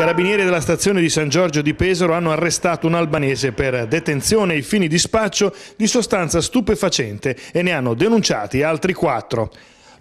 carabinieri della stazione di San Giorgio di Pesaro hanno arrestato un albanese per detenzione ai fini di spaccio di sostanza stupefacente e ne hanno denunciati altri quattro.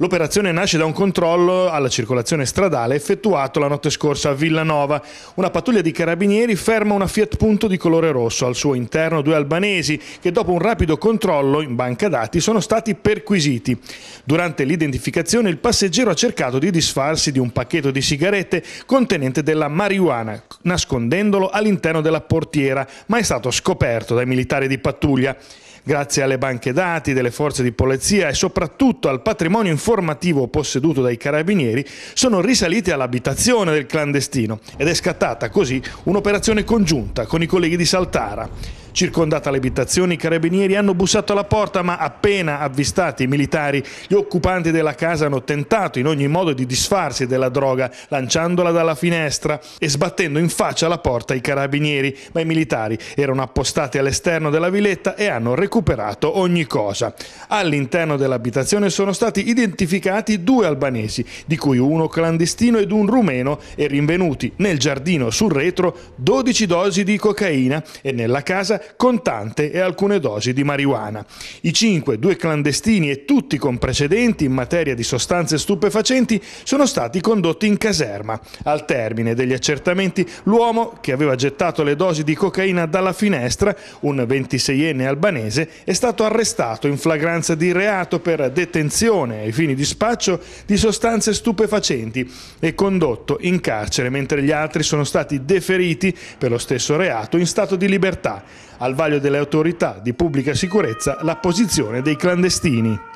L'operazione nasce da un controllo alla circolazione stradale effettuato la notte scorsa a Villanova. Una pattuglia di carabinieri ferma una Fiat Punto di colore rosso, al suo interno due albanesi che dopo un rapido controllo in banca dati sono stati perquisiti. Durante l'identificazione il passeggero ha cercato di disfarsi di un pacchetto di sigarette contenente della marijuana, nascondendolo all'interno della portiera, ma è stato scoperto dai militari di pattuglia grazie alle banche dati delle forze di polizia e soprattutto al patrimonio informativo posseduto dai carabinieri, sono risalite all'abitazione del clandestino ed è scattata così un'operazione congiunta con i colleghi di Saltara. Circondata l'abitazione, i carabinieri hanno bussato alla porta, ma appena avvistati i militari, gli occupanti della casa hanno tentato in ogni modo di disfarsi della droga, lanciandola dalla finestra e sbattendo in faccia la porta i carabinieri, ma i militari erano appostati all'esterno della villetta e hanno recuperato ogni cosa. All'interno dell'abitazione sono stati identificati due albanesi, di cui uno clandestino ed un rumeno, e rinvenuti nel giardino sul retro 12 dosi di cocaina e nella casa contante e alcune dosi di marijuana. I cinque, due clandestini e tutti con precedenti in materia di sostanze stupefacenti, sono stati condotti in caserma. Al termine degli accertamenti, l'uomo che aveva gettato le dosi di cocaina dalla finestra, un 26enne albanese, è stato arrestato in flagranza di reato per detenzione ai fini di spaccio di sostanze stupefacenti e condotto in carcere, mentre gli altri sono stati deferiti per lo stesso reato in stato di libertà al vaglio delle autorità di pubblica sicurezza la posizione dei clandestini.